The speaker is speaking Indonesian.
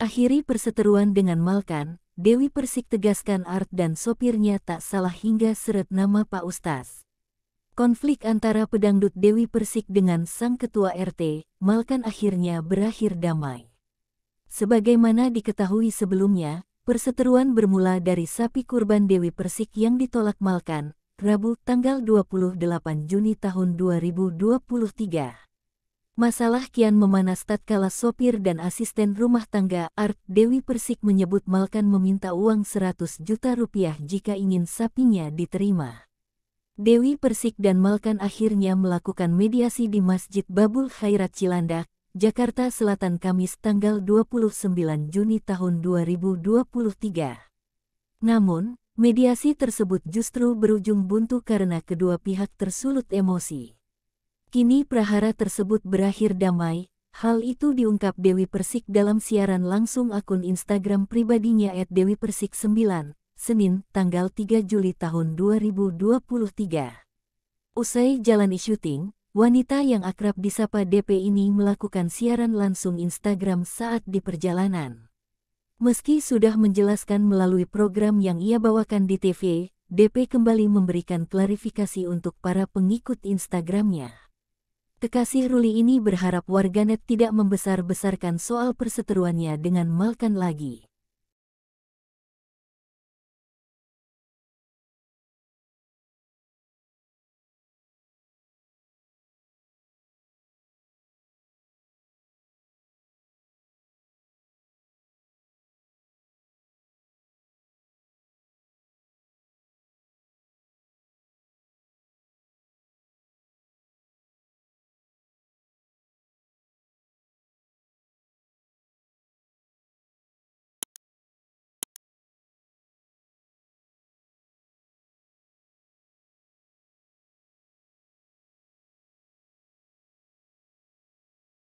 Akhiri perseteruan dengan Malkan, Dewi Persik tegaskan Art dan sopirnya tak salah hingga seret nama Pak Ustaz. Konflik antara pedangdut Dewi Persik dengan sang ketua RT, Malkan akhirnya berakhir damai. Sebagaimana diketahui sebelumnya, perseteruan bermula dari sapi kurban Dewi Persik yang ditolak Malkan, Rabu tanggal 28 Juni tahun 2023. Masalah kian memanas tatkala sopir dan asisten rumah tangga Art Dewi Persik menyebut Malkan meminta uang 100 juta rupiah jika ingin sapinya diterima. Dewi Persik dan Malkan akhirnya melakukan mediasi di Masjid Babul Khairat Cilandak, Jakarta Selatan Kamis tanggal 29 Juni tahun 2023. Namun, mediasi tersebut justru berujung buntu karena kedua pihak tersulut emosi. Kini prahara tersebut berakhir damai, hal itu diungkap Dewi Persik dalam siaran langsung akun Instagram pribadinya at Dewi Persik 9, Senin, tanggal 3 Juli tahun 2023. Usai jalani syuting, wanita yang akrab disapa DP ini melakukan siaran langsung Instagram saat di perjalanan. Meski sudah menjelaskan melalui program yang ia bawakan di TV, DP kembali memberikan klarifikasi untuk para pengikut Instagramnya. Kekasih Ruli ini berharap warganet tidak membesar-besarkan soal perseteruannya dengan Malkan lagi.